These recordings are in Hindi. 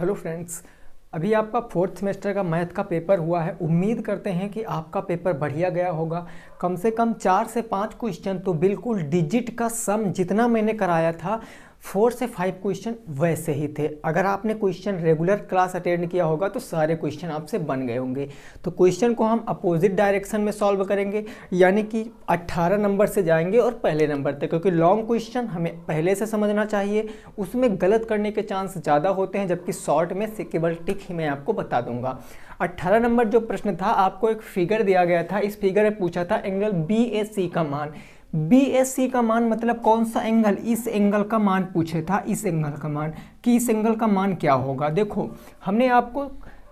हेलो फ्रेंड्स अभी आपका फोर्थ सेमेस्टर का मैथ का पेपर हुआ है उम्मीद करते हैं कि आपका पेपर बढ़िया गया होगा कम से कम चार से पाँच क्वेश्चन तो बिल्कुल डिजिट का सम जितना मैंने कराया था फोर से फाइव क्वेश्चन वैसे ही थे अगर आपने क्वेश्चन रेगुलर क्लास अटेंड किया होगा तो सारे क्वेश्चन आपसे बन गए होंगे तो क्वेश्चन को हम अपोजिट डायरेक्शन में सॉल्व करेंगे यानी कि 18 नंबर से जाएंगे और पहले नंबर तक क्योंकि लॉन्ग क्वेश्चन हमें पहले से समझना चाहिए उसमें गलत करने के चांस ज़्यादा होते हैं जबकि शॉर्ट में से केवल टिक ही मैं आपको बता दूंगा 18 नंबर जो प्रश्न था आपको एक फिगर दिया गया था इस फिगर में पूछा था एंगल बी ए सी का मान बी एस सी का मान मतलब कौन सा एंगल इस एंगल का मान पूछे था इस एंगल का मान कि इस एंगल का मान क्या होगा देखो हमने आपको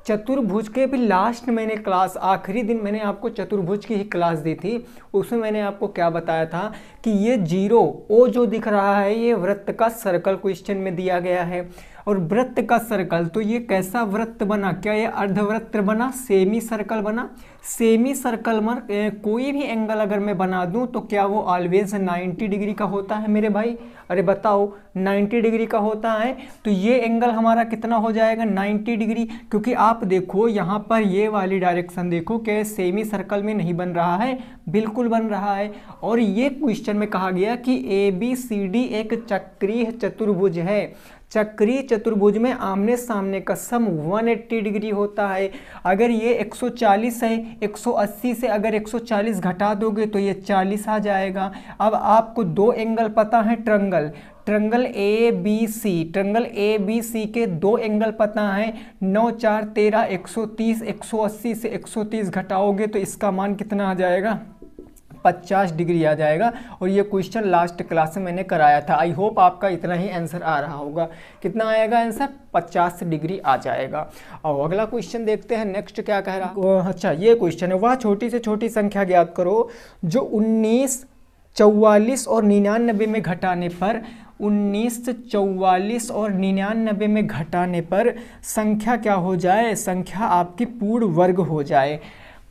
चतुर्भुज के भी लास्ट मैंने क्लास आखिरी दिन मैंने आपको चतुर्भुज की ही क्लास दी थी उसमें मैंने आपको क्या बताया था कि ये जीरो ओ जो दिख रहा है ये वृत्त का सर्कल क्वेश्चन में दिया गया है और वृत्त का सर्कल तो ये कैसा वृत्त बना क्या ये अर्धवृत्त बना सेमी सर्कल बना सेमी सर्कल मर कोई भी एंगल अगर मैं बना दूं तो क्या वो ऑलवेज 90 डिग्री का होता है मेरे भाई अरे बताओ 90 डिग्री का होता है तो ये एंगल हमारा कितना हो जाएगा 90 डिग्री क्योंकि आप देखो यहाँ पर ये वाली डायरेक्शन देखो कि सेमी सर्कल में नहीं बन रहा है बिल्कुल बन रहा है और ये क्वेश्चन में कहा गया कि ए बी सी डी एक चक्रीय चतुर्भुज है चक्रीय चतुर्भुज में आमने सामने का सम 180 डिग्री होता है अगर ये 140 है 180 से अगर 140 घटा दोगे तो ये 40 आ जाएगा अब आपको दो एंगल पता है triangle triangle A B C triangle A B C के दो एंगल पता है नौ चार तेरह एक सौ तीस एक सौ अस्सी से एक सौ तीस घटाओगे तो इसका मान कितना आ जाएगा 50 डिग्री आ जाएगा और ये क्वेश्चन लास्ट क्लास में मैंने कराया था आई होप आपका इतना ही आंसर आ रहा होगा कितना आएगा आंसर 50 डिग्री आ जाएगा और अगला क्वेश्चन देखते हैं नेक्स्ट क्या कह रहा अच्छा ये क्वेश्चन है वह छोटी से छोटी संख्या ज्ञात करो जो उन्नीस चौवालीस और निन्यानबे में घटाने पर उन्नीस चौवालीस और निन्यानबे में घटाने पर संख्या क्या हो जाए संख्या आपकी पूर्ण वर्ग हो जाए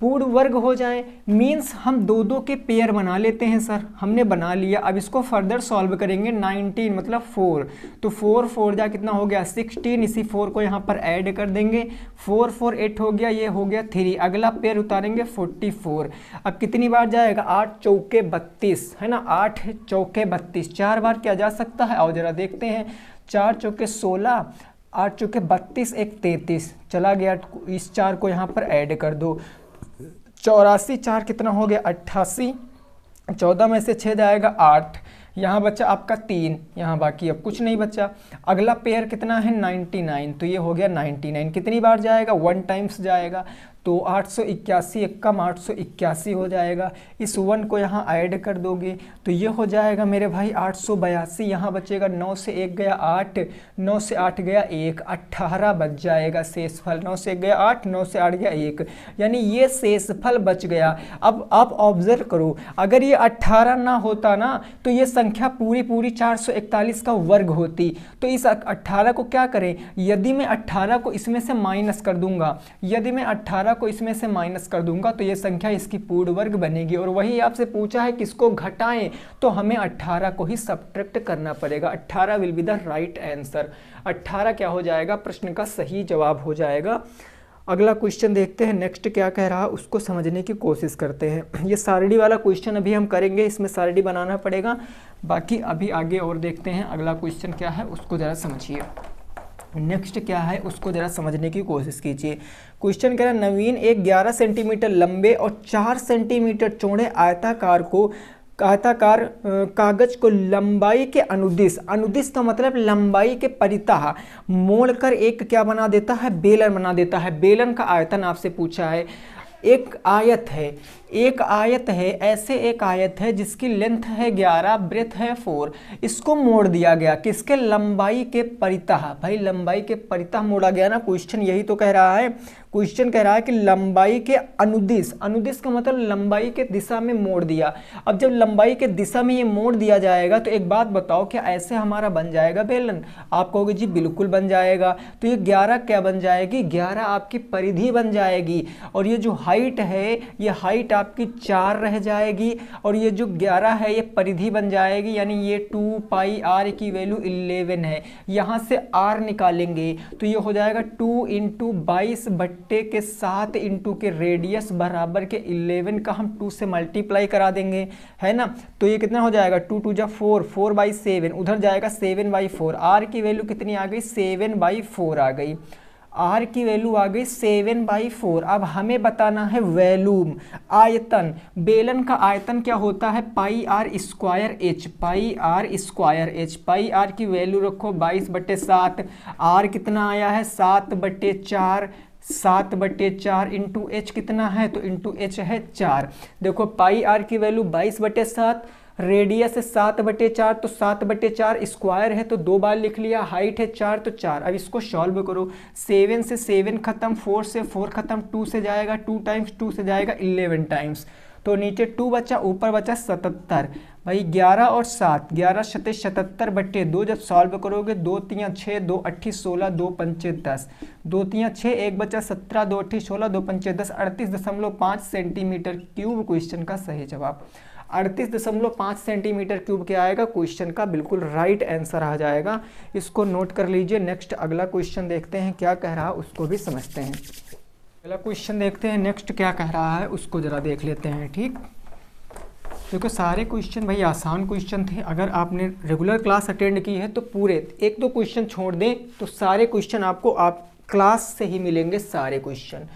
पूर्ण वर्ग हो जाए मीन्स हम दो दो के पेयर बना लेते हैं सर हमने बना लिया अब इसको फर्दर सॉल्व करेंगे 19 मतलब 4 तो 4 फोर जा कितना हो गया 16 इसी 4 को यहाँ पर ऐड कर देंगे 4 4 8 हो गया ये हो गया 3 अगला पेयर उतारेंगे 44 अब कितनी बार जाएगा आठ चौके बत्तीस है ना आठ चौके बत्तीस चार बार क्या जा सकता है और ज़रा देखते हैं चार चौके सोलह आठ चौके बत्तीस एक तैतीस चला गया इस चार को यहाँ पर ऐड कर दो चौरासी चार कितना हो गया अट्ठासी चौदह में से छः जाएगा आठ यहाँ बचा आपका तीन यहाँ बाकी अब कुछ नहीं बचा अगला पेयर कितना है नाइन्टी नाइन तो ये हो गया नाइन्टी नाइन कितनी बार जाएगा वन टाइम्स जाएगा तो आठ सौ इक्यासी कम आठ सौ इक्यासी हो जाएगा इस वन को यहाँ ऐड कर दोगे तो ये हो जाएगा मेरे भाई आठ सौ बयासी यहाँ बचेगा नौ से एक गया आठ नौ से आठ गया एक अट्ठारह बच जाएगा शेषफल नौ से एक गया आठ नौ से आठ गया एक यानी ये शेषफल बच गया अब आप ऑब्ज़र्व करो अगर ये अट्ठारह ना होता ना तो ये संख्या पूरी पूरी चार सौ इकतालीस का वर्ग होती तो इस अट्ठारह को क्या करें यदि मैं अट्ठारह को इसमें से माइनस कर दूंगा यदि मैं अट्ठारह संख्या को इसमें से माइनस कर दूंगा तो ये संख्या इसकी पूर्ण वर्ग बनेगी और वही आपसे पूछा है किसको घटाएं तो हमें 18 को ही सब्ट्रैक्ट करना पड़ेगा 18 will be the right answer 18 क्या हो जाएगा प्रश्न का सही जवाब हो जाएगा अगला क्वेश्चन देखते हैं नेक्स्ट क्या कह रहा उसको समझने की कोशिश करते हैं ये सारडी वाला क्वेश्चन अभी हम करेंगे इसमें सारडी बनाना पड़ेगा बाकी अभी आगे और देखते हैं अगला क्वेश्चन क्या है उसको ज़रा समझिए नेक्स्ट क्या है उसको ज़रा समझने की कोशिश कीजिए क्वेश्चन कह रहा है नवीन एक 11 सेंटीमीटर लंबे और 4 सेंटीमीटर चौड़े आयताकार को आयताकार कागज को लंबाई के अनुदिश अनुदिश का मतलब लंबाई के परिता मोड़कर एक क्या बना देता है बेलन बना देता है बेलन का आयतन आपसे पूछा है एक आयत है एक आयत है ऐसे एक आयत है जिसकी लेंथ है ग्यारह ब्रेथ है फोर इसको मोड़ दिया गया किसके लंबाई के परिता भाई लंबाई के परिता मोड़ा गया ना क्वेश्चन यही तो कह रहा है क्वेश्चन कह रहा है कि लंबाई के अनुदिश अनुदिश का मतलब लंबाई के दिशा में मोड़ दिया अब जब लंबाई के दिशा में ये मोड़ दिया जाएगा तो एक बात बताओ कि ऐसे हमारा बन जाएगा बेलन आप कहोगे जी बिल्कुल बन जाएगा तो ये ग्यारह क्या बन जाएगी ग्यारह आपकी परिधि बन जाएगी और ये जो हाइट है ये हाइट आपकी चार रह जाएगी और ये जो ग्यारह है ये परिधि बन जाएगी यानी ये टू पाई आर की वैल्यू इलेवन है यहाँ से आर निकालेंगे तो ये हो जाएगा टू इंटू बाईस बट बट्टे के सात इंटू के रेडियस बराबर के इलेवन का हम टू से मल्टीप्लाई करा देंगे है ना तो ये कितना हो जाएगा टू टू जा फोर फोर बाई सेवन उधर जाएगा सेवन बाई फोर आर की वैल्यू कितनी आ गई सेवन बाई फोर आ गई आर की वैल्यू आ गई सेवन बाई फोर अब हमें बताना है वैल्यूम आयतन बेलन का आयतन क्या होता है pi r square h pi r square h pi r की वैल्यू रखो बाईस बटे सात आर कितना आया है सात बटे चार सात बटे चार इंटू एच कितना है तो इंटू एच है चार देखो पाई आर की वैल्यू बाईस बटे सात रेडियस है सात बटे चार तो सात बटे चार स्क्वायर है तो दो बार लिख लिया हाइट है चार तो चार अब इसको सॉल्व करो सेवन से सेवन खत्म फोर से फोर खत्म टू से जाएगा टू टाइम्स टू से जाएगा इलेवन टाइम्स तो नीचे टू बचा ऊपर बचा सतहत्तर भाई ग्यारह और सात ग्यारह शते सतहत्तर बट्टे दो जब सॉल्व करोगे दो तियाँ छः दो अट्ठी सोलह दो पंचे दस दो तियाँ छः एक बचा सत्रह दो अट्ठी सोलह दो पंचे दस अड़तीस दशमलव पाँच सेंटीमीटर क्यूब क्वेश्चन का सही जवाब अड़तीस दशमलव पाँच सेंटीमीटर क्यूब क्या आएगा क्वेश्चन का बिल्कुल राइट आंसर आ जाएगा इसको नोट कर लीजिए नेक्स्ट अगला क्वेश्चन देखते हैं क्या कह रहा है उसको भी समझते हैं अगला क्वेश्चन देखते हैं नेक्स्ट क्या कह रहा है उसको ज़रा देख लेते हैं ठीक देखो सारे क्वेश्चन भाई आसान क्वेश्चन थे अगर आपने रेगुलर क्लास अटेंड की है तो पूरे एक दो क्वेश्चन छोड़ दें तो सारे क्वेश्चन आपको आप क्लास से ही मिलेंगे सारे क्वेश्चन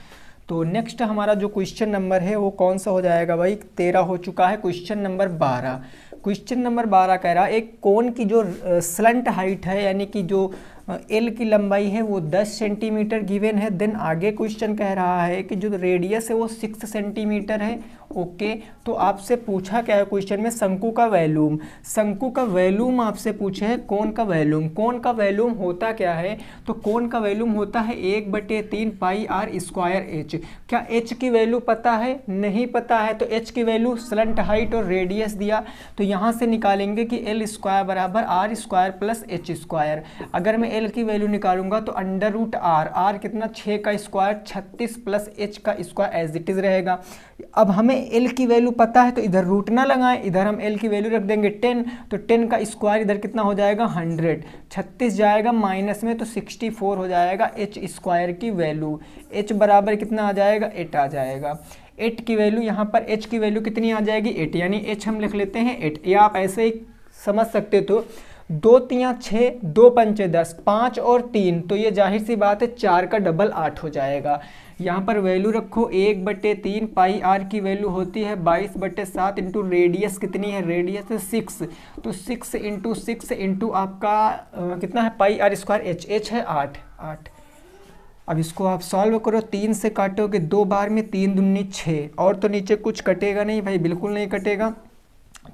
तो नेक्स्ट हमारा जो क्वेश्चन नंबर है वो कौन सा हो जाएगा भाई तेरह हो चुका है क्वेश्चन नंबर बारह क्वेश्चन नंबर बारह कह रहा है एक कोन की जो स्लंट हाइट है यानी कि जो एल की लंबाई है वो दस सेंटीमीटर गिवेन है देन आगे क्वेश्चन कह रहा है कि जो रेडियस है वो सिक्स सेंटीमीटर है ओके तो आपसे पूछा क्या है क्वेश्चन में शंकु का वैल्यूम शंकु का वैल्यूम आपसे पूछे हैं कौन का वैल्यूम कौन का वैल्यूम होता क्या है तो कौन का वैल्यूम होता है एक बटे तीन पाई आर स्क्वायर एच क्या एच की वैल्यू पता है नहीं पता है तो एच की वैल्यू स्लंट हाइट और रेडियस दिया तो यहाँ से निकालेंगे कि एल स्क्वायर बराबर r square plus h square अगर मैं एल की वैल्यू निकालूंगा तो अंडर रूट आर आर कितना छः का स्क्वायर छत्तीस प्लस एच का स्क्वायर एज इट इज़ रहेगा अब हमें एल की वैल्यू पता है तो इधर रूट ना लगाएं इधर हम एल की वैल्यू रख देंगे टेन तो टेन का स्क्वायर इधर कितना हो जाएगा हंड्रेड छत्तीस जाएगा माइनस में तो सिक्सटी फोर हो जाएगा एच स्क्वायर की वैल्यू एच बराबर कितना आ जाएगा एट आ जाएगा एट की वैल्यू यहाँ पर एच की वैल्यू कितनी आ जाएगी एट यानी एच हम लिख लेते हैं एट या आप ऐसे ही समझ सकते तो दो तियाँ छः दो पंचे दस पाँच और तीन तो ये जाहिर सी बात है चार का डबल आठ हो जाएगा यहाँ पर वैल्यू रखो एक बटे तीन पाई आर की वैल्यू होती है बाईस बटे सात इंटू रेडियस कितनी है रेडियस है सिक्स तो सिक्स इंटू सिक्स इंटू आपका आ, कितना है pi r square h h है आठ आठ अब इसको आप सॉल्व करो तीन से काटोगे दो बार में तीन दुन्नी छः और तो नीचे कुछ कटेगा नहीं भाई बिल्कुल नहीं कटेगा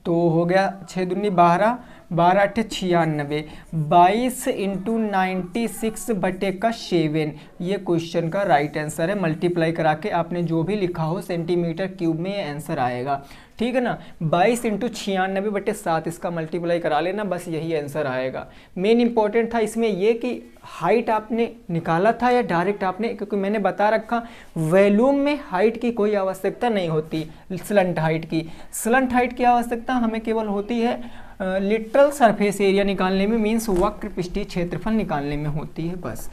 तो हो गया छः दुन्नी बारह बारह अठ छियानवे बाईस इंटू नाइन्टी सिक्स बटे का सेवन ये क्वेश्चन का राइट आंसर है मल्टीप्लाई करा के आपने जो भी लिखा हो सेंटीमीटर क्यूब में ये आंसर आएगा ठीक है ना बाईस इंटू छियानबे बटे सात इसका मल्टीप्लाई करा लेना बस यही आंसर आएगा मेन इंपॉर्टेंट था इसमें ये कि हाइट आपने निकाला था या डायरेक्ट आपने क्योंकि मैंने बता रखा वैल्यूम में हाइट की कोई आवश्यकता नहीं होती स्लंट हाइट की स्लंट हाइट की आवश्यकता हमें केवल होती है लिटरल सरफेस एरिया निकालने में मीन्स वक्र पृष्ठीय क्षेत्रफल निकालने में होती है बस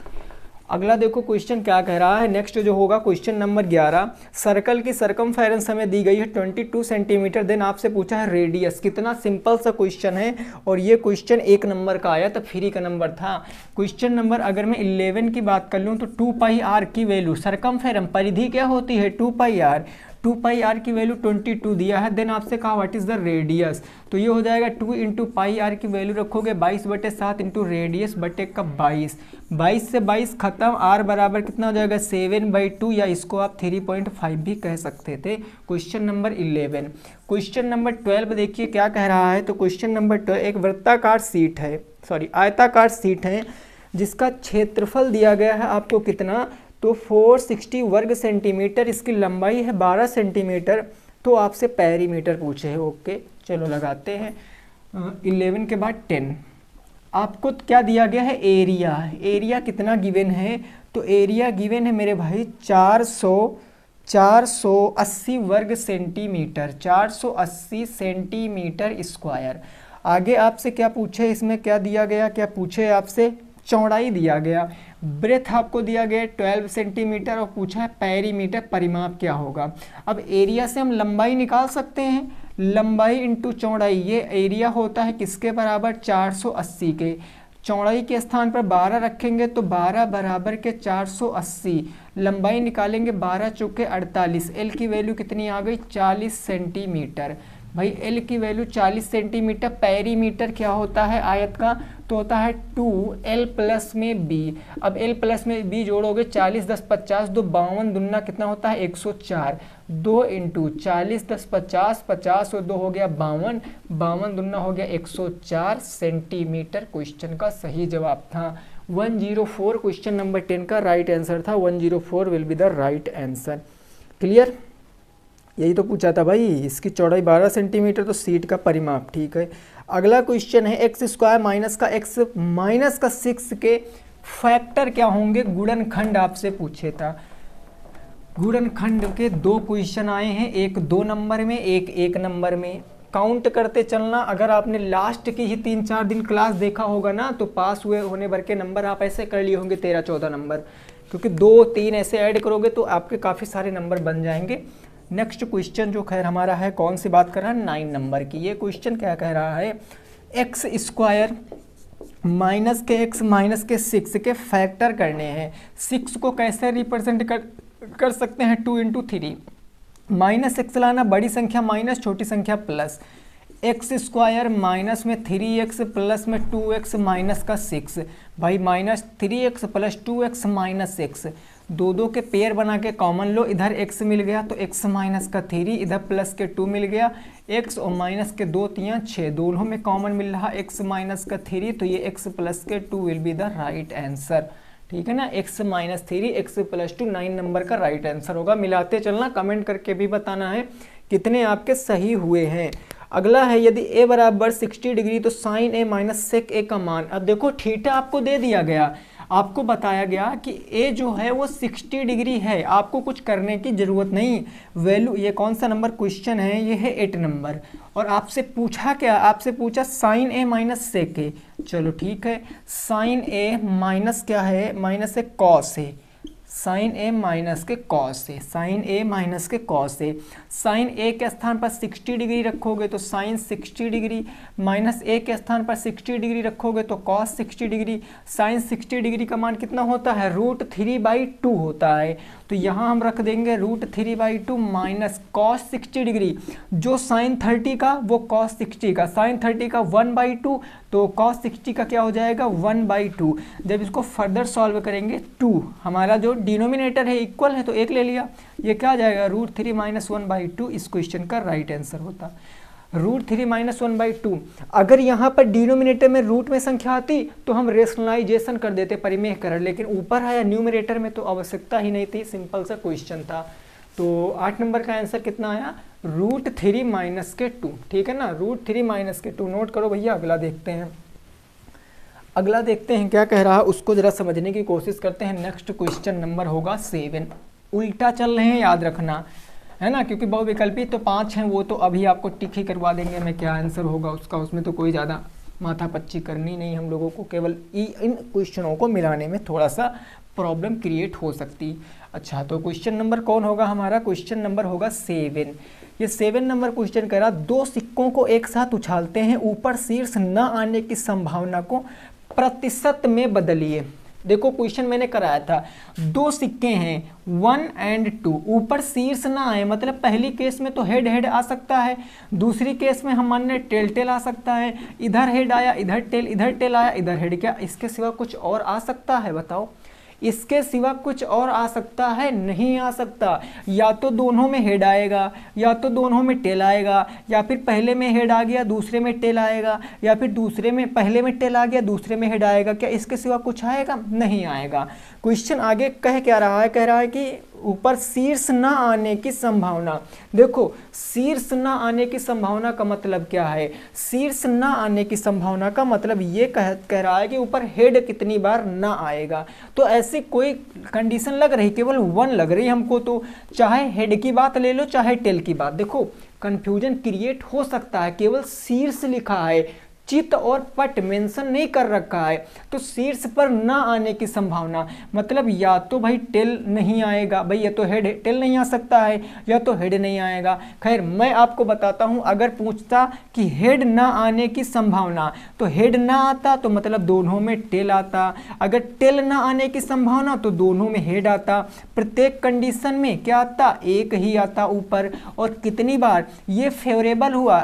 अगला देखो क्वेश्चन क्या कह रहा है नेक्स्ट जो होगा क्वेश्चन नंबर ग्यारह सर्कल की सर्कम हमें दी गई है ट्वेंटी टू सेंटीमीटर देन आपसे पूछा है रेडियस कितना सिंपल सा क्वेश्चन है और ये क्वेश्चन एक नंबर का आया तो फ्री का नंबर था क्वेश्चन नंबर अगर मैं इलेवन की बात कर लूँ तो टू पाई आर की वैल्यू सरकम परिधि क्या होती है two pi r two pi r की वैल्यू ट्वेंटी टू दिया है देन आपसे कहा व्हाट इज़ द रेडियस तो ये हो जाएगा टू इंटू पाई आर की वैल्यू रखोगे बाईस बटे सात इंटू रेडियस बटे का बाईस बाईस से बाईस खत्म आर बराबर कितना हो जाएगा सेवन बाई टू या इसको आप थ्री पॉइंट फाइव भी कह सकते थे question number eleven question number twelve देखिए क्या कह रहा है तो क्वेश्चन नंबर ट्वेल्व एक वृत्ताकार सीट है सॉरी आयताकार सीट है जिसका क्षेत्रफल दिया गया है आपको कितना तो 460 वर्ग सेंटीमीटर इसकी लंबाई है 12 सेंटीमीटर तो आपसे पैरीमीटर पूछे है ओके चलो लगाते हैं इलेवन के बाद टेन आपको क्या दिया गया है एरिया एरिया कितना गिवन है तो एरिया गिवन है मेरे भाई चार सौ चार सौ अस्सी वर्ग सेंटीमीटर चार सौ अस्सी सेंटीमीटर स्क्वायर आगे आपसे क्या पूछे इसमें क्या दिया गया क्या पूछे आपसे चौड़ाई दिया गया ब्रेथ आपको दिया गया है ट्वेल्व सेंटीमीटर और पूछा है पैरीमीटर परिमाप क्या होगा अब एरिया से हम लंबाई निकाल सकते हैं लंबाई इंटू चौड़ाई ये एरिया होता है किसके बराबर 480 के चौड़ाई के स्थान पर 12 रखेंगे तो 12 बराबर के 480 लंबाई निकालेंगे 12 चौके 48 एल की वैल्यू कितनी आ गई 40 सेंटीमीटर भाई एल की वैल्यू 40 सेंटीमीटर पैरीमीटर क्या होता है आयत का तो होता है टू एल प्लस में बी अब एल प्लस में बी जोड़ोगे 40 दस पचास दो बावन दुना कितना होता है 104 दो इंटू चालीस दस पचास पचास और दो हो गया बावन बावन दुन्ना हो गया 104 सेंटीमीटर क्वेश्चन का सही जवाब था 104 क्वेश्चन नंबर 10 का राइट आंसर था 104 will be the right answer clear यही तो पूछा था भाई इसकी चौड़ाई 12 सेंटीमीटर तो सीट का परिमाप ठीक है अगला क्वेश्चन है एक्स स्क्वायर माइनस का एक्स माइनस का सिक्स के फैक्टर क्या होंगे खंड आपसे पूछे था खंड के दो क्वेश्चन आए हैं एक दो नंबर में एक एक नंबर में काउंट करते चलना अगर आपने लास्ट की ही तीन चार दिन क्लास देखा होगा ना तो पास हुए होने भर के नंबर आप ऐसे कर लिए होंगे तेरह चौदह नंबर क्योंकि दो तीन ऐसे ऐड करोगे तो आपके काफ़ी सारे नंबर बन जाएंगे नेक्स्ट क्वेश्चन जो खैर हमारा है कौन सी बात कर रहा है नाइन नंबर की ये क्वेश्चन क्या कह रहा है एक्स स्क्वायर माइनस के एक्स माइनस के सिक्स के फैक्टर करने हैं सिक्स को कैसे रिप्रेजेंट कर कर सकते हैं two into three minus x लाना बड़ी संख्या माइनस छोटी संख्या प्लस एक्स स्क्वायर माइनस में थ्री एक्स प्लस में टू एक्स माइनस का सिक्स भाई minus three x plus two x minus six दो दो के पेयर बना के कॉमन लो इधर एक्स मिल गया तो एक्स माइनस का थ्री इधर प्लस के टू मिल गया एक्स और माइनस के दो तियाँ छः दोनों में कॉमन मिल रहा एक्स माइनस का थ्री तो ये एक्स प्लस के two will be the right answer ठीक है ना x minus three x plus two nine number का राइट आंसर होगा मिलाते चलना कमेंट करके भी बताना है कितने आपके सही हुए हैं अगला है यदि ए बराबर सिक्सटी डिग्री तो sine A minus sec A का मान अब देखो ठीठा आपको दे दिया गया आपको बताया गया कि ए जो है वो 60 डिग्री है आपको कुछ करने की ज़रूरत नहीं वैल्यू ये कौन सा नंबर क्वेश्चन है ये है एट नंबर और आपसे पूछा क्या आपसे पूछा साइन ए माइनस से के चलो ठीक है साइन ए माइनस क्या है माइनस ए कॉस है साइन ए माइनस के कॉस से साइन ए माइनस के कॉस से साइन ए के स्थान पर 60 डिग्री रखोगे तो साइन 60 डिग्री माइनस ए के स्थान पर 60 डिग्री रखोगे तो कॉस 60 डिग्री साइन 60 डिग्री का मान कितना होता है रूट थ्री बाई टू होता है तो यहाँ हम रख देंगे root three by two minus cos sixty degree जो साइन थर्टी का वो कॉस सिक्सटी का साइन थर्टी का वन बाई टू तो कॉस सिक्सटी का क्या हो जाएगा वन बाई टू जब इसको फर्दर सॉल्व करेंगे टू हमारा जो डिनोमिनेटर है इक्वल है तो एक ले लिया ये क्या आ जाएगा root three minus one by two इस क्वेश्चन का राइट आंसर होता root three minus one by two अगर यहाँ पर डिनोमिनेटर में रूट में संख्या आती तो हम रेशनलाइजेशन कर देते परिमेय कर लेकिन ऊपर आया न्यूमिनेटर में तो आवश्यकता ही नहीं थी सिंपल सा क्वेश्चन था तो आठ नंबर का आंसर कितना आया रूट थ्री माइनस के टू ठीक है ना रूट थ्री माइनस के टू नोट करो भैया अगला देखते हैं अगला देखते हैं क्या कह रहा है उसको ज़रा समझने की कोशिश करते हैं नेक्स्ट क्वेश्चन नंबर होगा सेवन उल्टा चल रहे हैं याद रखना है ना क्योंकि बहुविकल्पी तो पाँच हैं वो तो अभी आपको टिक ही करवा देंगे मैं क्या आंसर होगा उसका उसमें तो कोई ज़्यादा माथा पच्ची करनी नहीं हम लोगों को केवल इन क्वेश्चनों को मिलाने में थोड़ा सा प्रॉब्लम क्रिएट हो सकती अच्छा तो क्वेश्चन नंबर कौन होगा हमारा क्वेश्चन नंबर होगा सेवन ये सेवन नंबर क्वेश्चन कह रहा दो सिक्कों को एक साथ उछालते हैं ऊपर शीर्ष न आने की संभावना को प्रतिशत में बदलिए देखो क्वेश्चन मैंने कराया था दो सिक्के हैं वन एंड टू ऊपर शीर्ष ना आए मतलब पहली केस में तो हेड हेड आ सकता है दूसरी केस में हम मान्य टेल टेल आ सकता है इधर हेड आया इधर टेल इधर टेल आया इधर हेड क्या इसके सिवा कुछ और आ सकता है बताओ इसके सिवा कुछ और आ सकता है नहीं आ सकता या तो दोनों में हेड आएगा या तो दोनों में टेल आएगा या फिर पहले में हेड आ गया दूसरे में टेल आएगा या फिर दूसरे में पहले में टेल आ गया दूसरे में हेड आएगा क्या इसके सिवा कुछ आएगा नहीं आएगा क्वेश्चन आगे कह क्या रहा है कह रहा है कि ऊपर शीर्ष न आने की संभावना देखो शीर्ष न आने की संभावना का मतलब क्या है शीर्ष ना आने की संभावना का मतलब ये कह कह रहा है कि ऊपर हेड कितनी बार ना आएगा तो ऐसी कोई कंडीशन लग रही केवल वन लग रही हमको तो चाहे हेड की बात ले लो चाहे टेल की बात देखो कन्फ्यूजन क्रिएट हो सकता है केवल शीर्ष लिखा है चित और पट मेंशन नहीं कर रखा है तो शीर्ष पर ना आने की संभावना मतलब या तो भाई टेल नहीं आएगा भाई या तो हेड टेल नहीं आ सकता है या तो हेड नहीं आएगा खैर मैं आपको बताता हूँ अगर पूछता कि हेड ना आने की संभावना तो हेड ना आता तो मतलब दोनों में टेल आता अगर टेल ना आने की संभावना तो दोनों में हेड आता प्रत्येक कंडीशन में क्या आता एक ही आता ऊपर और कितनी बार ये फेवरेबल हुआ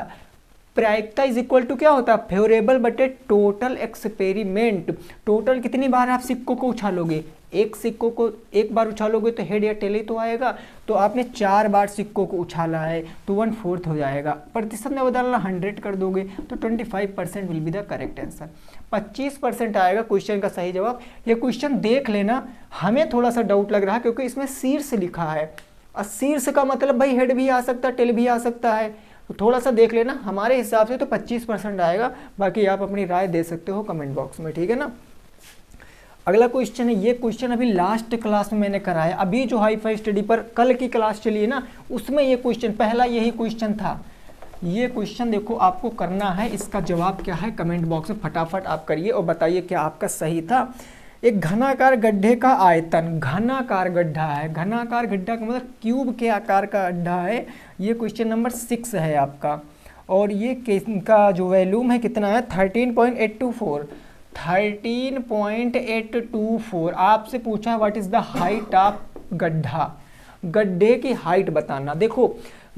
प्रायिकता इज इक्वल टू क्या होता है फेवरेबल बटे टोटल एक्सपेरिमेंट टोटल कितनी बार आप सिक्कों को उछालोगे एक सिक्कों को एक बार उछालोगे तो हेड या टेल ही तो आएगा तो आपने चार बार सिक्कों को उछाला है तो वन फोर्थ हो जाएगा प्रतिशत में बदलना हंड्रेड कर दोगे तो twenty five percent will be the correct answer पच्चीस परसेंट आएगा क्वेश्चन का सही जवाब ये क्वेश्चन देख लेना हमें थोड़ा सा डाउट लग रहा है क्योंकि इसमें शीर्ष लिखा है और शीर्ष का मतलब भाई हेड भी आ सकता है टेल भी आ सकता है तो थोड़ा सा देख लेना हमारे हिसाब से तो 25 परसेंट आएगा बाकी आप अपनी राय दे सकते हो कमेंट बॉक्स में ठीक है ना अगला क्वेश्चन है ये क्वेश्चन अभी लास्ट क्लास में मैंने कराया अभी जो हाई फाई स्टडी पर कल की क्लास चली है ना उसमें ये क्वेश्चन पहला यही क्वेश्चन था ये क्वेश्चन देखो आपको करना है इसका जवाब क्या है कमेंट बॉक्स में फटाफट आप करिए और बताइए क्या आपका सही था एक घनाकार गड्ढे का आयतन घनाकार गड्ढा है घनाकार गड्ढा का मतलब क्यूब के आकार का गड्ढा है ये क्वेश्चन नंबर सिक्स है आपका और ये का जो वैल्यूम है कितना है thirteen point eight two four thirteen point eight two four आपसे पूछा what is the height of गड्ढा गड्ढे की हाइट बताना देखो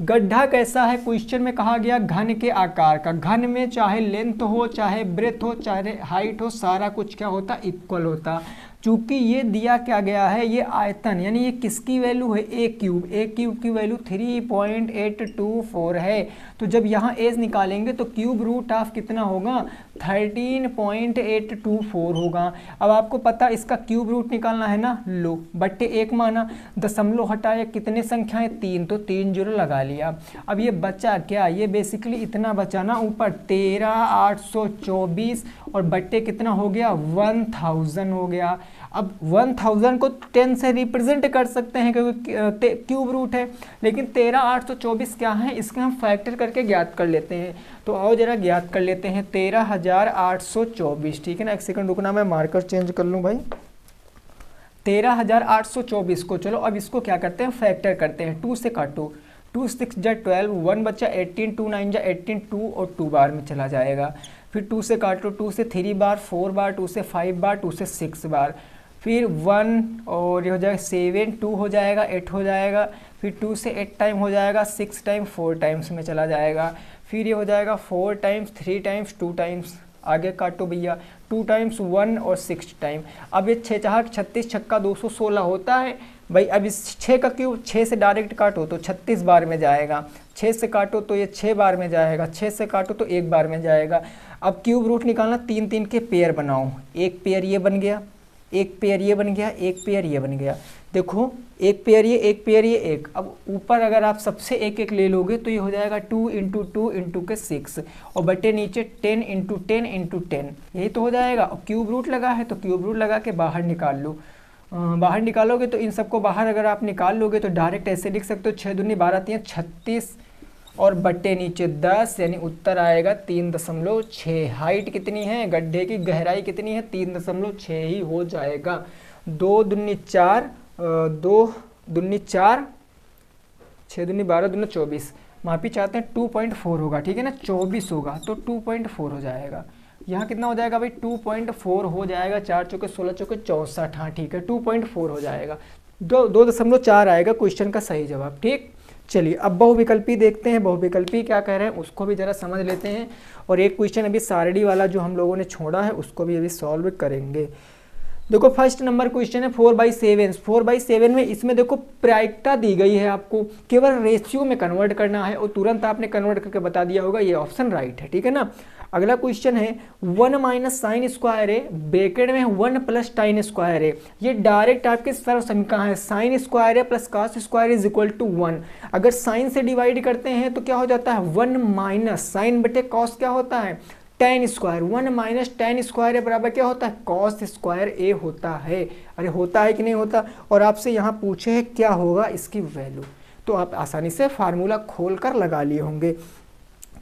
गड्ढा कैसा है क्वेश्चन में कहा गया घन के आकार का घन में चाहे लेंथ हो चाहे ब्रेथ हो चाहे हाइट हो सारा कुछ क्या होता इक्वल होता चूँकि ये दिया क्या गया है ये आयतन यानी ये किसकी वैल्यू है ए क्यूब ए क्यूब की value three point eight two four है तो जब यहाँ एज निकालेंगे तो क्यूब रूट ऑफ कितना होगा thirteen point eight two four होगा अब आपको पता इसका क्यूब रूट निकालना है ना लो बट्टे एक माना दशमलव हटाया कितने संख्याएं तीन तो तीन जीरो लगा लिया अब ये बचा क्या ये बेसिकली इतना बचा ना ऊपर तेरह आठ सौ चौबीस और बट्टे कितना हो गया वन थाउजेंड हो गया अब 1000 को 10 से रिप्रेजेंट कर सकते हैं क्योंकि क्यूब रूट है लेकिन 13824 क्या है इसके हम फैक्टर करके ज्ञात कर लेते हैं तो आओ जरा ज्ञात कर लेते हैं 13824 ठीक है ना एक सेकंड रुकना मैं मार्कर चेंज कर लूँ भाई 13824 को चलो अब इसको क्या करते हैं फैक्टर करते हैं टू से काटो टू सिक्स जा ट्वेल्व वन बच्चा एट्टीन टू नाइन जा एट्टीन टू और टू बार में चला जाएगा फिर टू से काटो टू से थ्री बार फोर बार टू से फाइव बार टू से सिक्स बार फिर वन और ये हो जाएगा सेवन टू हो जाएगा एट हो जाएगा फिर टू से एट टाइम हो जाएगा सिक्स टाइम फोर टाइम्स में चला जाएगा फिर ये हो जाएगा four times three times two times आगे काटो भैया टू टाइम्स वन और सिक्स टाइम अब ये छः चाह छत्तीस छक्का दो सौ सोलह होता है भाई अब इस छः का क्यूब छः से डायरेक्ट काटो तो छत्तीस बार में जाएगा छः से काटो तो ये छः बार में जाएगा छः से काटो तो एक बार में जाएगा अब क्यूब रूट निकालना तीन तीन के पेयर बनाओ एक पेयर ये बन गया एक पेयर ये बन गया एक पेयर ये बन गया देखो एक पेयर ये एक पेयर ये एक अब ऊपर अगर आप सबसे एक एक ले लोगे तो ये हो जाएगा टू इंटू टू इंटू के सिक्स और बटे नीचे ten into ten into ten यही तो हो जाएगा और क्यूब रूट लगा है तो क्यूब रूट लगा के बाहर निकाल लो बाहर निकालोगे तो इन सबको बाहर अगर आप निकाल लोगे तो डायरेक्ट ऐसे लिख सकते हो छः दुनी बारह तीन छत्तीस और बट्टे नीचे दस यानी उत्तर आएगा तीन दशमलव छः हाइट कितनी है गड्ढे की गहराई कितनी है तीन दशमलव छः ही हो जाएगा दो दुन्नी चार दो दुन्नी चार छः दुन्नी बारह दुनी चौबीस माफ़ी चाहते हैं टू पॉइंट फोर होगा ठीक है ना चौबीस होगा तो टू पॉइंट फोर हो जाएगा यहाँ कितना हो जाएगा भाई टू पॉइंट फोर हो जाएगा चार चौके सोलह चौके चौंसठ हाँ ठीक है टू पॉइंट फोर हो जाएगा दो दो दशमलव चार आएगा क्वेश्चन का सही जवाब ठीक चलिए अब बहुविकल्पी देखते हैं बहुविकल्पी क्या कह रहे हैं उसको भी ज़रा समझ लेते हैं और एक क्वेश्चन अभी सारडी वाला जो हम लोगों ने छोड़ा है उसको भी अभी सॉल्व करेंगे देखो फर्स्ट नंबर क्वेश्चन है four by seven four by seven में इसमें देखो प्रायिकता दी गई है आपको केवल रेशियो में कन्वर्ट करना है और तुरंत आपने कन्वर्ट करके बता दिया होगा ये ऑप्शन राइट है ठीक है ना अगला क्वेश्चन है वन माइनस साइन स्क्वायर है ब्रेकेट में वन प्लस टाइन स्क्वायर है ये डायरेक्ट आपके सर्वसंख्या है साइन स्क्वायर है plus cos square is equal to one अगर साइन से डिवाइड करते हैं तो क्या हो जाता है वन माइनस साइन बटे कॉस्ट क्या होता है tan square one minus tan square बराबर क्या होता है कॉस स्क्वायर ए होता है अरे होता है कि नहीं होता और आपसे यहाँ पूछे है क्या होगा इसकी वैल्यू तो आप आसानी से फार्मूला खोल कर लगा लिए होंगे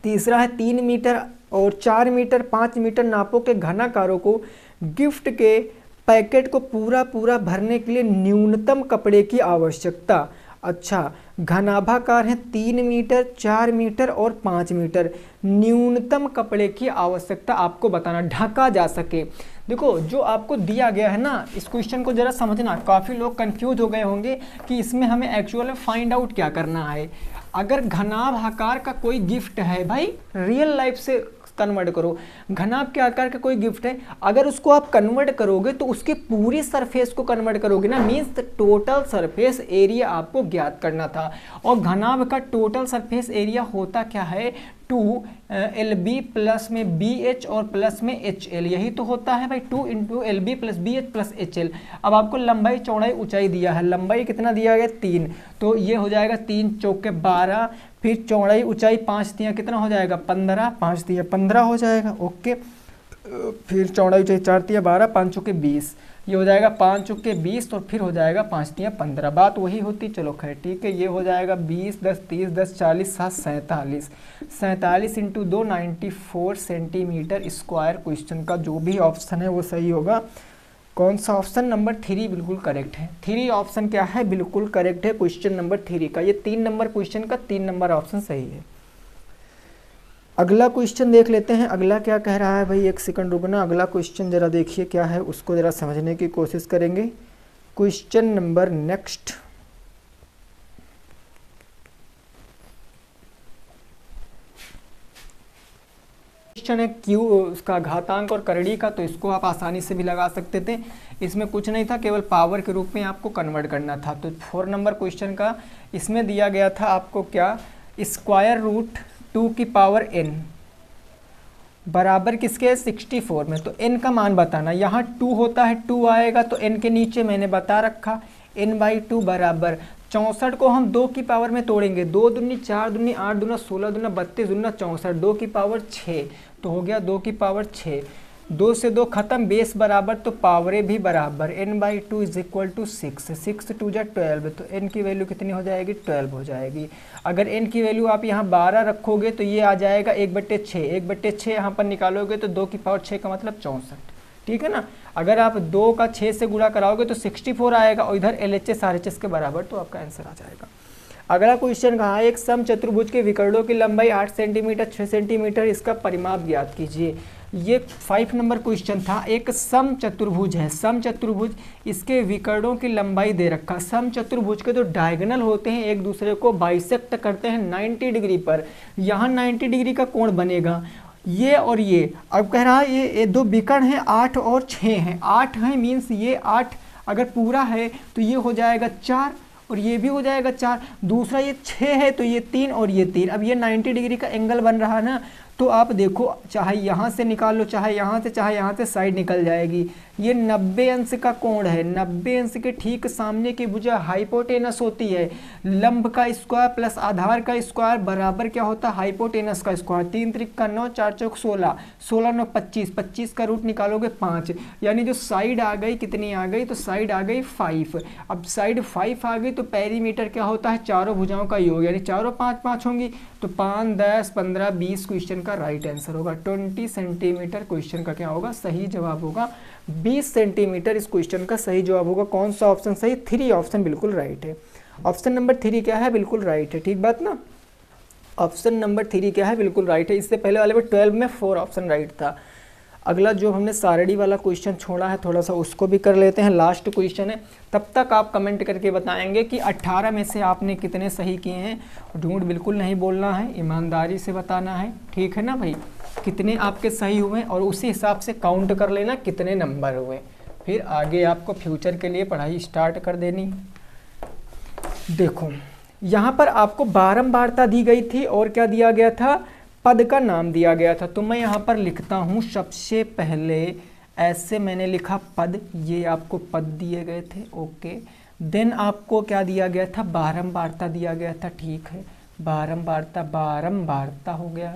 तीसरा है तीन मीटर और चार मीटर पाँच मीटर नापों के घनाकारों को गिफ्ट के पैकेट को पूरा पूरा भरने के लिए न्यूनतम कपड़े की आवश्यकता अच्छा घनाभाकार हैं तीन मीटर चार मीटर और पाँच मीटर न्यूनतम कपड़े की आवश्यकता आपको बताना ढका जा सके देखो जो आपको दिया गया है ना इस क्वेश्चन को ज़रा समझना काफ़ी लोग कंफ्यूज हो गए होंगे कि इसमें हमें एक्चुअल में फाइंड आउट क्या करना है अगर घनाभाकार का कोई गिफ्ट है भाई रियल लाइफ से कन्वर्ट करो घना आपके आकार का कोई गिफ्ट है अगर उसको आप कन्वर्ट करोगे तो उसके पूरी सरफेस को कन्वर्ट करोगे ना मीन्स टोटल सरफेस एरिया आपको ज्ञात करना था और घनाभ का टोटल सरफेस एरिया होता क्या है टू एल बी प्लस में बी एच और प्लस में एच एल यही तो होता है भाई two into L B plus B H plus H L अब आपको लंबाई चौड़ाई ऊंचाई दिया है लंबाई कितना दिया गया तीन तो ये हो जाएगा तीन चौके बारह फिर चौड़ाई ऊंचाई पाँच तिया कितना हो जाएगा पंद्रह पाँच दिया पंद्रह हो जाएगा ओके फिर चौड़ाई ऊंचाई चार तिया बारह पाँच चौके बीस ये हो जाएगा पाँच चौके बीस और फिर हो जाएगा पाँच तिया पंद्रह बात वही होती चलो खैर ठीक है ये हो जाएगा बीस दस तीस दस चालीस सात सैंतालीस सैंतालीस इंटू दो ninety four centimetre square question का जो भी ऑप्शन है वो सही होगा कौन सा ऑप्शन नंबर थ्री बिल्कुल करेक्ट है थ्री ऑप्शन क्या है बिल्कुल करेक्ट है क्वेश्चन नंबर थ्री का ये तीन नंबर क्वेश्चन का तीन नंबर ऑप्शन सही है अगला क्वेश्चन देख लेते हैं अगला क्या कह रहा है भाई एक सेकंड रुकना अगला क्वेश्चन ज़रा देखिए क्या है उसको ज़रा समझने की कोशिश करेंगे क्वेश्चन नंबर नेक्स्ट क्वेश्चन है क्यू उसका घातांक और करड़ी का तो इसको आप आसानी से भी लगा सकते थे इसमें कुछ नहीं था केवल पावर के रूप में आपको कन्वर्ट करना था तो फोर नंबर क्वेश्चन का इसमें दिया गया था आपको क्या स्क्वायर रूट टू की पावर एन बराबर किसके है सिक्सटी फोर में तो एन का मान बताना यहाँ टू होता है टू आएगा तो एन के नीचे मैंने बता रखा एन बाई टू बराबर चौंसठ को हम दो की पावर में तोड़ेंगे दो दुनी चार दुनी आठ दुना सोलह दुना बत्तीस दुना चौंसठ दो की पावर छः तो हो गया दो की पावर छः दो से दो खत्म बेस बराबर तो पावरें भी बराबर N by two is equal to six six two जै ट्वेल्व तो एन की वैल्यू कितनी हो जाएगी ट्वेल्व हो जाएगी अगर एन की वैल्यू आप यहाँ बारह रखोगे तो ये आ जाएगा एक बट्टे छः एक बट्टे छः यहाँ पर निकालोगे तो दो की पावर छः का मतलब चौंसठ ठीक है ना अगर आप दो का छः से गुणा कराओगे तो सिक्सटी फोर आएगा और इधर L H S R H S के बराबर तो आपका आंसर आ जाएगा अगला क्वेश्चन कहा एक सम चतुर्भुज के विकर्णों की लंबाई आठ सेंटीमीटर छः सेंटीमीटर इसका परिमाप ज्ञात कीजिए ये फाइव नंबर क्वेश्चन था एक सम चतुर्भुज है सम चतुर्भुज इसके विकर्णों की लंबाई दे रखा सम चतुर्भुज के जो तो डायगनल होते हैं एक दूसरे को बाइसेक्ट करते हैं 90 डिग्री पर यहाँ 90 डिग्री का कोण बनेगा ये और ये अब कह रहा है ये, ये दो बिकर्ण हैं आठ और छः हैं आठ हैं मीन्स ये आठ अगर पूरा है तो ये हो जाएगा चार और ये भी हो जाएगा चार दूसरा ये छः है तो ये तीन और ये तीन अब ये नाइन्टी डिग्री का एंगल बन रहा है ना तो आप देखो चाहे यहाँ से निकाल लो चाहे यहाँ से चाहे यहाँ से साइड निकल जाएगी ये 90 अंश का कोण है 90 अंश के ठीक सामने की भुजा हाइपोटेनस होती है लंब का स्क्वायर प्लस आधार का स्क्वायर बराबर क्या होता है हाइपोटेनस का स्क्वायर तीन त्रिक का नौ चार चौक सोलह सोलह नौ पच्चीस पच्चीस का रूट निकालोगे पाँच यानी जो साइड आ गई कितनी आ गई तो साइड आ गई फाइव अब साइड फाइव आ गई तो पैरीमीटर क्या होता है चारों भुजाओं का योग यानी चारों पाँच पाँच होंगी तो पाँच दस पंद्रह बीस क्वेश्चन का राइट आंसर होगा ट्वेंटी सेंटीमीटर क्वेश्चन का क्या होगा सही जवाब होगा बीस सेंटीमीटर इस क्वेश्चन का सही जवाब होगा कौन सा ऑप्शन सही थ्री ऑप्शन बिल्कुल राइट है ऑप्शन नंबर थ्री क्या है बिल्कुल राइट है ठीक बात ना ऑप्शन नंबर थ्री क्या है बिल्कुल राइट है इससे पहले वाले में ट्वेल्व में फोर ऑप्शन राइट था अगला जो हमने सारडी वाला क्वेश्चन छोड़ा है थोड़ा सा उसको भी कर लेते हैं लास्ट क्वेश्चन है तब तक आप कमेंट करके बताएंगे कि 18 में से आपने कितने सही किए हैं झूठ बिल्कुल नहीं बोलना है ईमानदारी से बताना है ठीक है ना भाई कितने आपके सही हुए और उसी हिसाब से काउंट कर लेना कितने नंबर हुए फिर आगे आपको फ्यूचर के लिए पढ़ाई स्टार्ट कर देनी देखो यहाँ पर आपको बारंबारता दी गई थी और क्या दिया गया था पद का नाम दिया गया था तो मैं यहाँ पर लिखता हूँ सबसे पहले ऐसे मैंने लिखा पद ये आपको पद दिए गए थे ओके देन आपको क्या दिया गया था बारंबारता दिया गया था ठीक है बारंबारता बारंबारता हो गया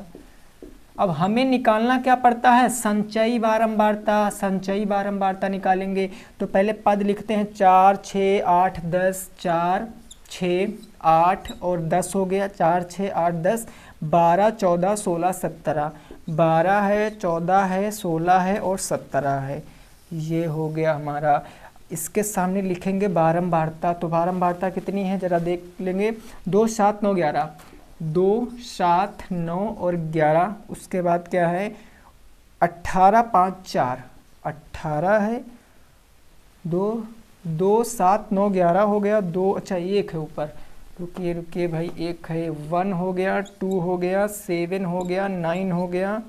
अब हमें निकालना क्या पड़ता है संचयी बारंबारता संचयी बारंबारता निकालेंगे तो पहले पद लिखते हैं चार छः आठ दस चार छ आठ और दस हो गया चार छः आठ दस बारह चौदह सोलह सत्रह बारह है चौदह है सोलह है और सत्रह है ये हो गया हमारा इसके सामने लिखेंगे बारंबारता तो बारंबारता कितनी है ज़रा देख लेंगे दो सात नौ ग्यारह दो सात नौ और ग्यारह उसके बाद क्या है अट्ठारह पाँच चार अट्ठारह है दो दो सात नौ ग्यारह हो गया दो अच्छा एक है ऊपर रुकिए रुकिए भाई एक है वन हो गया टू हो गया सेवन हो गया नाइन हो गया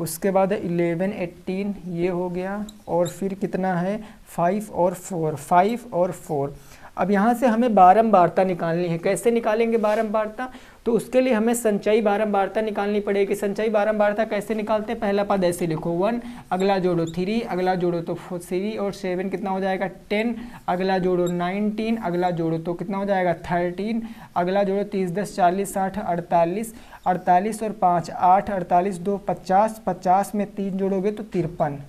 उसके बाद इलेवन एट्टीन ये हो गया और फिर कितना है फाइव और फोर फाइव और फोर अब यहाँ से हमें बारम्बारता निकालनी है कैसे निकालेंगे बारम्बारता तो उसके लिए हमें संचयी बारंबारता निकालनी पड़ेगी संचयी बारंबारता कैसे निकालते हैं पहला पद ऐसे लिखो वन अगला जोड़ो थ्री अगला जोड़ो तो थ्री और सेवन कितना हो जाएगा टेन अगला जोड़ो नाइनटीन अगला जोड़ो तो कितना हो जाएगा थर्टीन अगला जोड़ो तीस दस चालीस साठ अड़तालीस अड़तालीस और पाँच आठ अड़तालीस दो पचास पचास में तीन जोड़ोगे तो तिरपन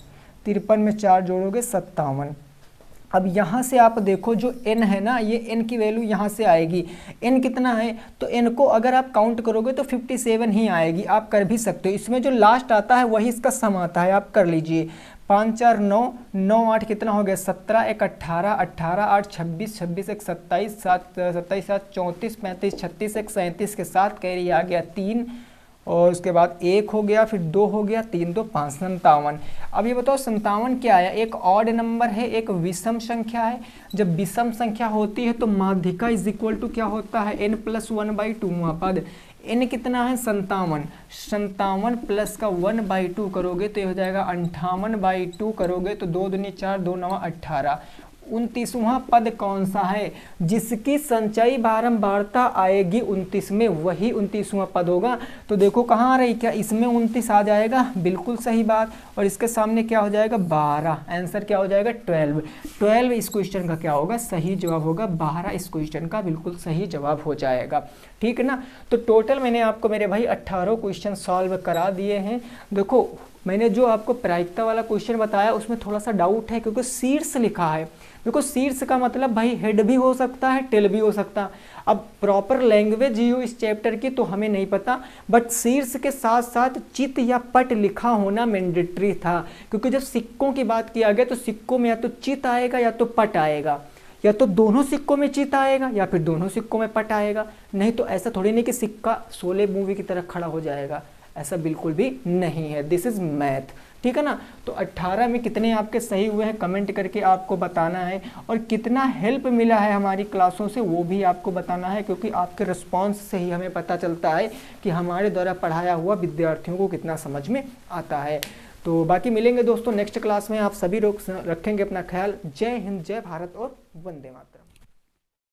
तिरपन में चार जोड़ोगे सत्तावन अब यहाँ से आप देखो जो n है ना ये n की वैल्यू यहाँ से आएगी n कितना है तो n को अगर आप काउंट करोगे तो 57 ही आएगी आप कर भी सकते हो इसमें जो लास्ट आता है वही इसका सम आता है आप कर लीजिए पाँच चार नौ नौ आठ कितना हो गया सत्रह एक अट्ठारह अट्ठारह आठ छब्बीस छब्बीस एक सत्ताईस सात सत्ताईस सात चौंतीस पैंतीस छत्तीस एक सैंतीस के साथ कैरी आ गया तीन और उसके बाद एक हो गया फिर दो हो गया तीन दो तो पाँच संतावन अब ये बताओ संतावन क्या है एक ऑड नंबर है एक विषम संख्या है जब विषम संख्या होती है तो माध्यिका इज इक्वल टू क्या होता है N plus one by two पद एन कितना है संतावन संतावन प्लस का वन बाई टू करोगे तो ये हो जाएगा अंठावन बाई टू करोगे तो दो दुनी चार दो नवा अट्ठारह उनतीसवां पद कौन सा है जिसकी संचयी बारंबारता आएगी उनतीस में वही उनतीसवां पद होगा तो देखो कहाँ आ रही क्या इसमें उनतीस आ जाएगा बिल्कुल सही बात और इसके सामने क्या हो जाएगा बारह आंसर क्या हो जाएगा ट्वेल्व ट्वेल्व इस क्वेश्चन का क्या होगा सही जवाब होगा बारह इस क्वेश्चन का बिल्कुल सही जवाब हो जाएगा ठीक है ना तो टोटल मैंने आपको मेरे भाई अट्ठारह क्वेश्चन सॉल्व करा दिए हैं देखो मैंने जो आपको प्रायिकता वाला क्वेश्चन बताया उसमें थोड़ा सा डाउट है क्योंकि शीर्ष लिखा है देखो शीर्ष का मतलब भाई हेड भी हो सकता है टेल भी हो सकता है अब प्रॉपर लैंग्वेज ही हो इस चैप्टर की तो हमें नहीं पता बट शीर्ष के साथ साथ चित या पट लिखा होना मैंडेटरी था क्योंकि जब सिक्कों की बात किया गया तो सिक्कों में या तो चित आएगा या तो पट आएगा या तो दोनों सिक्कों में चित आएगा या फिर दोनों सिक्कों में पट आएगा नहीं तो ऐसा थोड़ी नहीं कि सिक्का सोले मूवी की तरह खड़ा हो जाएगा ऐसा बिल्कुल भी नहीं है दिस इज़ मैथ ठीक है ना तो 18 में कितने आपके सही हुए हैं कमेंट करके आपको बताना है और कितना हेल्प मिला है हमारी क्लासों से वो भी आपको बताना है क्योंकि आपके रिस्पॉन्स से ही हमें पता चलता है कि हमारे द्वारा पढ़ाया हुआ विद्यार्थियों को कितना समझ में आता है तो बाकी मिलेंगे दोस्तों नेक्स्ट क्लास में आप सभी लोग रखेंगे अपना ख्याल जय हिंद जय भारत और वंदे मातरम